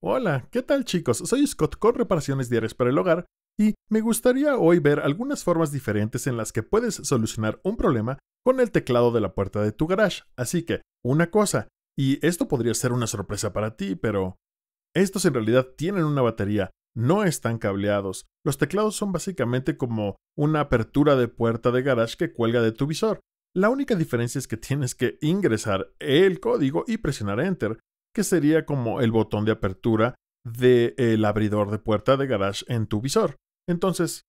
Hola, ¿qué tal chicos? Soy Scott con reparaciones diarias para el hogar y me gustaría hoy ver algunas formas diferentes en las que puedes solucionar un problema con el teclado de la puerta de tu garage. Así que, una cosa, y esto podría ser una sorpresa para ti, pero... Estos en realidad tienen una batería, no están cableados. Los teclados son básicamente como una apertura de puerta de garage que cuelga de tu visor. La única diferencia es que tienes que ingresar el código y presionar Enter, que sería como el botón de apertura del eh, abridor de puerta de garage en tu visor. Entonces,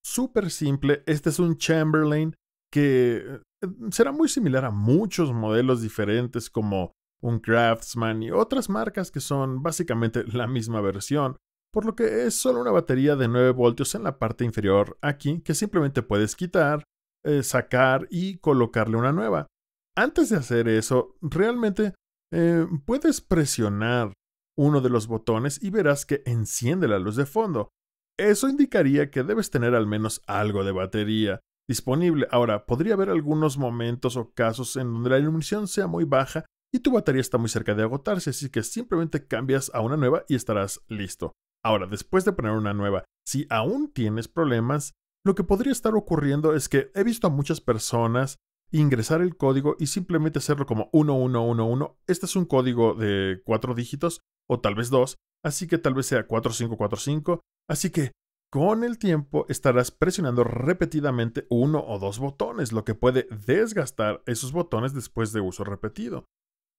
súper simple, este es un Chamberlain que eh, será muy similar a muchos modelos diferentes como un Craftsman y otras marcas que son básicamente la misma versión, por lo que es solo una batería de 9 voltios en la parte inferior aquí que simplemente puedes quitar, eh, sacar y colocarle una nueva. Antes de hacer eso, realmente eh, puedes presionar uno de los botones y verás que enciende la luz de fondo. Eso indicaría que debes tener al menos algo de batería disponible. Ahora, podría haber algunos momentos o casos en donde la iluminación sea muy baja y tu batería está muy cerca de agotarse, así que simplemente cambias a una nueva y estarás listo. Ahora, después de poner una nueva, si aún tienes problemas, lo que podría estar ocurriendo es que he visto a muchas personas ingresar el código y simplemente hacerlo como 1111. Este es un código de cuatro dígitos o tal vez dos, así que tal vez sea 4545. Así que con el tiempo estarás presionando repetidamente uno o dos botones, lo que puede desgastar esos botones después de uso repetido.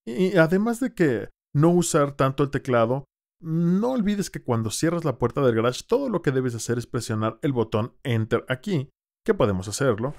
Y además de que no usar tanto el teclado, no olvides que cuando cierras la puerta del garage todo lo que debes hacer es presionar el botón Enter aquí, que podemos hacerlo.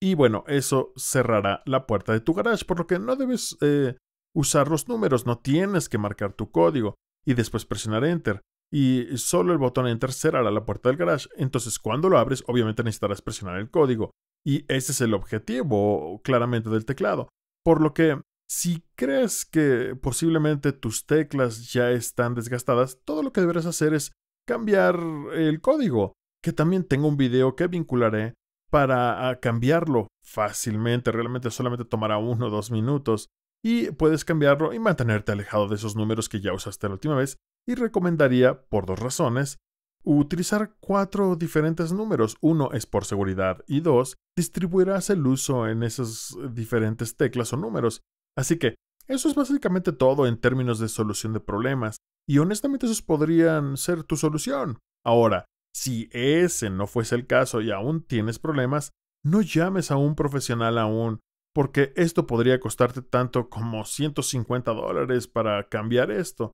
Y bueno, eso cerrará la puerta de tu garage, por lo que no debes eh, usar los números, no tienes que marcar tu código y después presionar Enter. Y solo el botón Enter cerrará la puerta del garage. Entonces, cuando lo abres, obviamente necesitarás presionar el código. Y ese es el objetivo, claramente, del teclado. Por lo que, si crees que posiblemente tus teclas ya están desgastadas, todo lo que deberás hacer es cambiar el código. Que también tengo un video que vincularé para ah, cambiarlo fácilmente. Realmente solamente tomará uno o dos minutos y puedes cambiarlo y mantenerte alejado de esos números que ya usaste la última vez. Y recomendaría, por dos razones, utilizar cuatro diferentes números. Uno es por seguridad y dos, distribuirás el uso en esas diferentes teclas o números. Así que eso es básicamente todo en términos de solución de problemas. Y honestamente esos podrían ser tu solución. Ahora, si ese no fuese el caso y aún tienes problemas, no llames a un profesional aún, porque esto podría costarte tanto como 150 dólares para cambiar esto.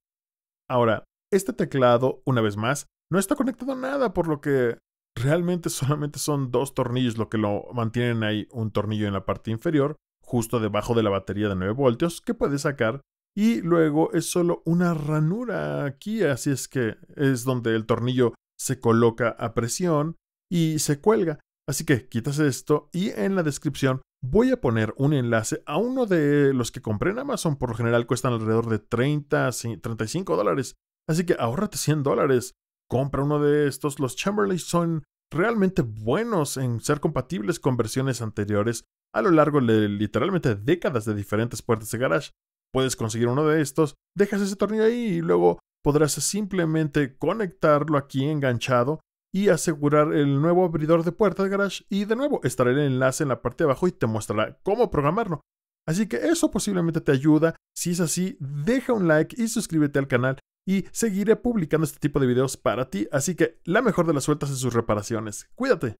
Ahora, este teclado, una vez más, no está conectado a nada, por lo que realmente solamente son dos tornillos lo que lo mantienen ahí, un tornillo en la parte inferior, justo debajo de la batería de 9 voltios, que puedes sacar, y luego es solo una ranura aquí, así es que es donde el tornillo se coloca a presión y se cuelga. Así que quitas esto y en la descripción voy a poner un enlace a uno de los que compré en Amazon. Por lo general cuestan alrededor de 30, 35 dólares. Así que ahorrate 100 dólares. Compra uno de estos. Los Chamberlain son realmente buenos en ser compatibles con versiones anteriores a lo largo de literalmente décadas de diferentes puertas de garage. Puedes conseguir uno de estos, dejas ese tornillo ahí y luego podrás simplemente conectarlo aquí enganchado y asegurar el nuevo abridor de puertas de garage y de nuevo estará el enlace en la parte de abajo y te mostrará cómo programarlo. Así que eso posiblemente te ayuda. Si es así, deja un like y suscríbete al canal y seguiré publicando este tipo de videos para ti. Así que la mejor de las sueltas en sus reparaciones. Cuídate.